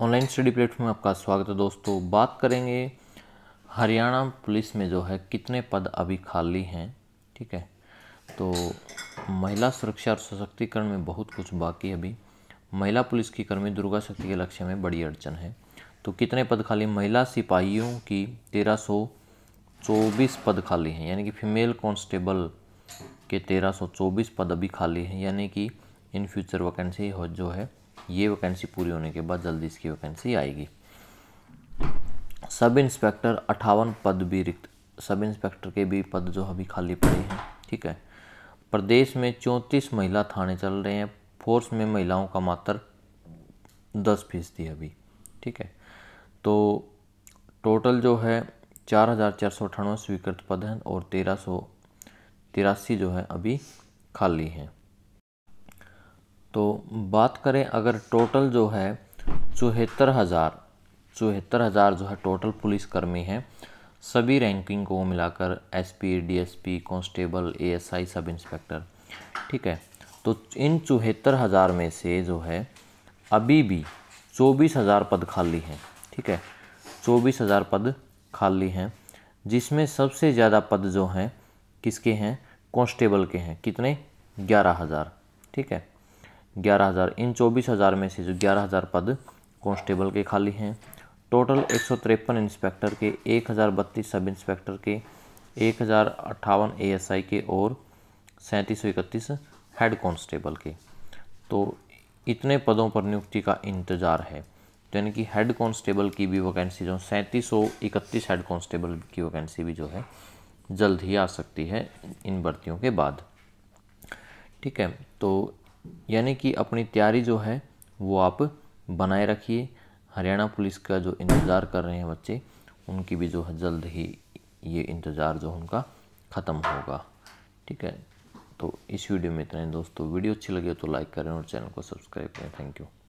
online study platform में आपका स्वागत है दोस्तों बात करेंगे हरियाणा पुलिस में जो है कितने पद अभी खाली हैं ठीक है तो महिला सुरक्षा और सशक्तिकरण में बहुत कुछ बाकी अभी महिला पुलिस की कर्मी दुर्गा शक्ति के लक्ष्य में बड़ी अड़चन है तो कितने पद खाली महिला सिपाहियों की तेरह सौ चौबीस पद खाली हैं यानी कि फीमेल कॉन्स्टेबल के तेरह सौ चौबीस पद अभी खाली हैं यानी कि इन फ्यूचर वैकेंसी जो है ये वैकेंसी पूरी होने के बाद जल्दी इसकी वैकेंसी आएगी सब इंस्पेक्टर अठावन पद भी रिक्त सब इंस्पेक्टर के भी पद जो अभी खाली पड़े हैं ठीक है प्रदेश में चौंतीस महिला थाने चल रहे हैं फोर्स में महिलाओं का मात्र दस फीसदी अभी ठीक है तो टोटल जो है चार हज़ार चार सौ अठानवे स्वीकृत पद हैं और तेरह सौ तिरासी जो है अभी खाली हैं तो बात करें अगर टोटल जो है चौहत्तर हज़ार चौहत्तर हज़ार जो है टोटल पुलिसकर्मी हैं सभी रैंकिंग को मिलाकर SP DSP constable ASI sub inspector ठीक है तो इन चौहत्तर हज़ार में से जो है अभी भी चौबीस हज़ार पद खाली हैं ठीक है चौबीस हज़ार पद खाली हैं जिसमें सबसे ज़्यादा पद जो हैं किसके हैं कांस्टेबल के हैं कितने ग्यारह हज़ार ठीक है ग्यारह हज़ार इन चौबीस हज़ार में से जो ग्यारह हज़ार पद कांस्टेबल के खाली हैं टोटल एक सौ तिरपन इंस्पेक्टर के एक हज़ार बत्तीस सब इंस्पेक्टर के एक हज़ार अट्ठावन ए एस आई के और सैंतीस सौ इकतीस हेड कांस्टेबल के तो इतने पदों पर नियुक्ति का इंतज़ार है तो यानी कि हेड कांस्टेबल की भी वैकेंसी जो सैंतीस सौ इकतीस हेड कांस्टेबल की वैकेंसी भी जो है जल्द ही आ सकती है इन भर्तियों के बाद ठीक है तो यानी कि अपनी तैयारी जो है वो आप बनाए रखिए हरियाणा पुलिस का जो इंतज़ार कर रहे हैं बच्चे उनकी भी जो है जल्द ही ये इंतज़ार जो उनका ख़त्म होगा ठीक है तो इस वीडियो में इतना ही दोस्तों वीडियो अच्छी लगे तो लाइक करें और चैनल को सब्सक्राइब करें थैंक यू